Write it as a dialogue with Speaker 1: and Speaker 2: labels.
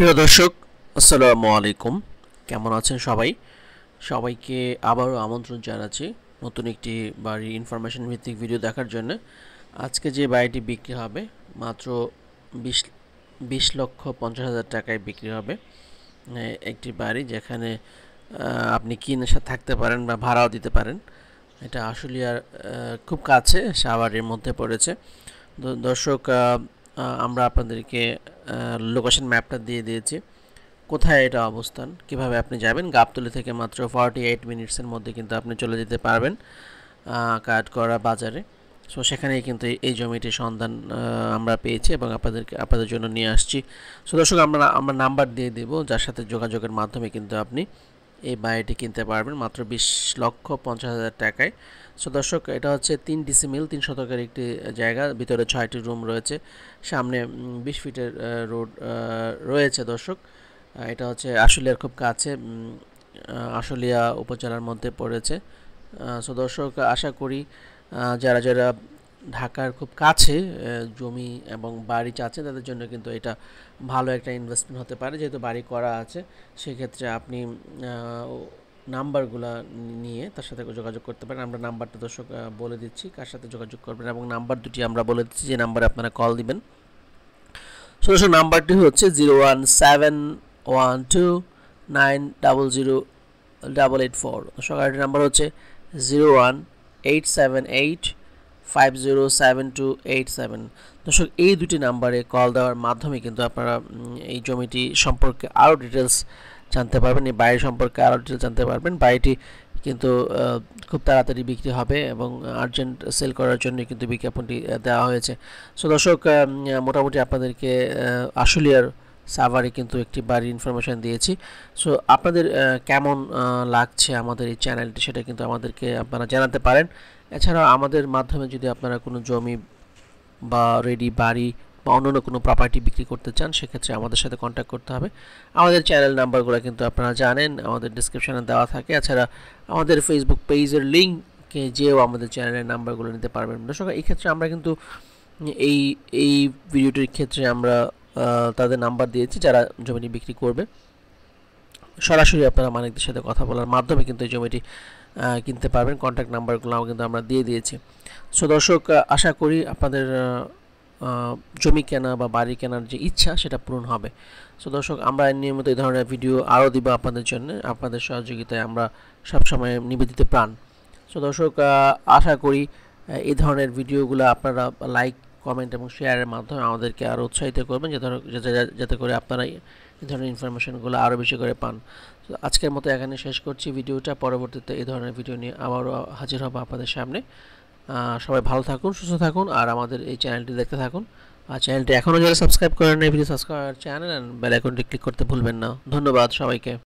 Speaker 1: প্রিয় দর্শক আসসালামু আলাইকুম কেমন আছেন সবাই সবাইকে আবারও আমন্ত্রণ জানাচ্ছি নতুন একটি বাড়ির ইনফরমেশন ভিত্তিক ভিডিও দেখার জন্য আজকে যে বাড়িটি বিক্রি হবে মাত্র বিশ বিশ লক্ষ পঞ্চাশ হাজার টাকায় বিক্রি হবে একটি বাড়ি যেখানে আপনি কিনে থাকতে পারেন বা ভাড়াও দিতে পারেন এটা আর খুব কাছে সাভারের মধ্যে পড়েছে দর্শক আমরা আপনাদেরকে লোকেশন ম্যাপটা দিয়ে দিয়েছি কোথায় এটা অবস্থান কিভাবে আপনি যাবেন গাবতলি থেকে মাত্র ফর্টি এইট মিনিটসের মধ্যে কিন্তু আপনি চলে যেতে পারবেন কাঠগড়া বাজারে সো সেখানেই কিন্তু এই জমিটির সন্ধান আমরা পেয়েছি এবং আপনাদেরকে আপনাদের জন্য নিয়ে আসছি সো দর্শক আমরা আমরা নাম্বার দিয়ে দেবো যার সাথে যোগাযোগের মাধ্যমে কিন্তু আপনি এই বাড়িটি কিনতে পারবেন মাত্র বিশ লক্ষ পঞ্চাশ হাজার টাকায় সো দর্শক এটা হচ্ছে তিন ডিসিমিল তিন শতকের একটি জায়গা ভিতরে ছয়টি রুম রয়েছে সামনে বিশ ফিটের রোড রয়েছে দর্শক এটা হচ্ছে আশুলিয়ার খুব কাছে আশুলিয়া উপজেলার মধ্যে পড়েছে সো দর্শক আশা করি যারা যারা ঢাকার খুব কাছে জমি এবং বাড়ি চাচ্ছেন তাদের জন্য কিন্তু এটা ভালো একটা ইনভেস্টমেন্ট হতে পারে যেহেতু বাড়ি করা আছে সেক্ষেত্রে আপনি নাম্বারগুলো নিয়ে তার সাথে যোগাযোগ করতে পারেন আমরা নাম্বারটা দর্শক বলে দিচ্ছি কার সাথে যোগাযোগ করবেন এবং নাম্বার দুটি আমরা বলে দিচ্ছি যে নাম্বারে আপনারা কল দিবেন সদস্য নাম্বারটি হচ্ছে zero one seven one two nine double zero double eight four সরকারি নাম্বার হচ্ছে zero one eight seven eight five zero seven two eight seven দর্শক এই দুটি নাম্বারে কল দেওয়ার মাধ্যমে কিন্তু আপনারা এই জমিটি সম্পর্কে আরও ডিটেলস জানতে পারবেন এই বাড়ি সম্পর্কে আরও ডিটেলস জানতে পারবেন বাড়িটি কিন্তু খুব তাড়াতাড়ি বিক্রি হবে এবং আর্জেন্ট সেল করার জন্য কিন্তু বিজ্ঞাপনটি দেওয়া হয়েছে সো দর্শক মোটামুটি আপনাদেরকে আশুলিয়ার সাভারে কিন্তু একটি বাড়ির ইনফরমেশান দিয়েছি সো আপনাদের কেমন লাগছে আমাদের এই চ্যানেলটি সেটা কিন্তু আমাদেরকে আপনারা জানাতে পারেন এছাড়া আমাদের মাধ্যমে যদি আপনারা কোনো জমি বা রেডি বাড়ি বা অন্য কোনো প্রপার্টি বিক্রি করতে চান সেক্ষেত্রে আমাদের সাথে কন্ট্যাক্ট করতে হবে আমাদের চ্যানেল নাম্বারগুলো কিন্তু আপনারা জানেন আমাদের ডিসক্রিপশানে দেওয়া থাকে এছাড়া আমাদের ফেসবুক পেজের লিঙ্কে যেও আমাদের চ্যানেলের নাম্বারগুলো নিতে পারবেন দর্শক এই ক্ষেত্রে আমরা কিন্তু এই এই ভিডিওটির ক্ষেত্রে আমরা তাদের নাম্বার দিয়েছি যারা জমিটি বিক্রি করবে সরাসরি আপনারা মালিকদের সাথে কথা বলার মাধ্যমে কিন্তু এই জমিটি কিনতে পারবেন কন্ট্যাক্ট আমরা কিন্তু আমরা দিয়ে দিয়েছি সো দর্শক আশা করি আপনাদের জমি কেনা বা বাড়ি কেনার যে ইচ্ছা সেটা পূরণ হবে সো দর্শক আমরা নিয়মিত এই ধরনের ভিডিও আরও দিব আপনাদের জন্য আপনাদের সহযোগিতায় আমরা সবসময় নিবেদিত প্রাণ সো দর্শক আশা করি এই ধরনের ভিডিওগুলো আপনারা লাইক কমেন্ট এবং শেয়ারের মাধ্যমে আমাদেরকে আরও উৎসাহিত করবেন যাতে করে আপনারা এই ধরনের ইনফরমেশনগুলো আরও বেশি করে পান তো আজকের মতো এখানে শেষ করছি ভিডিওটা পরবর্তীতে এই ধরনের ভিডিও নিয়ে আবারও হাজির হবো আপনাদের সামনে সবাই ভালো থাকুন সুস্থ থাকুন আর আমাদের এই চ্যানেলটি দেখতে থাকুন আর চ্যানেলটি এখনও যারা সাবস্ক্রাইব করেন এই video subscribe channel and bell আইকনটি ক্লিক করতে ভুলবেন না ধন্যবাদ সবাইকে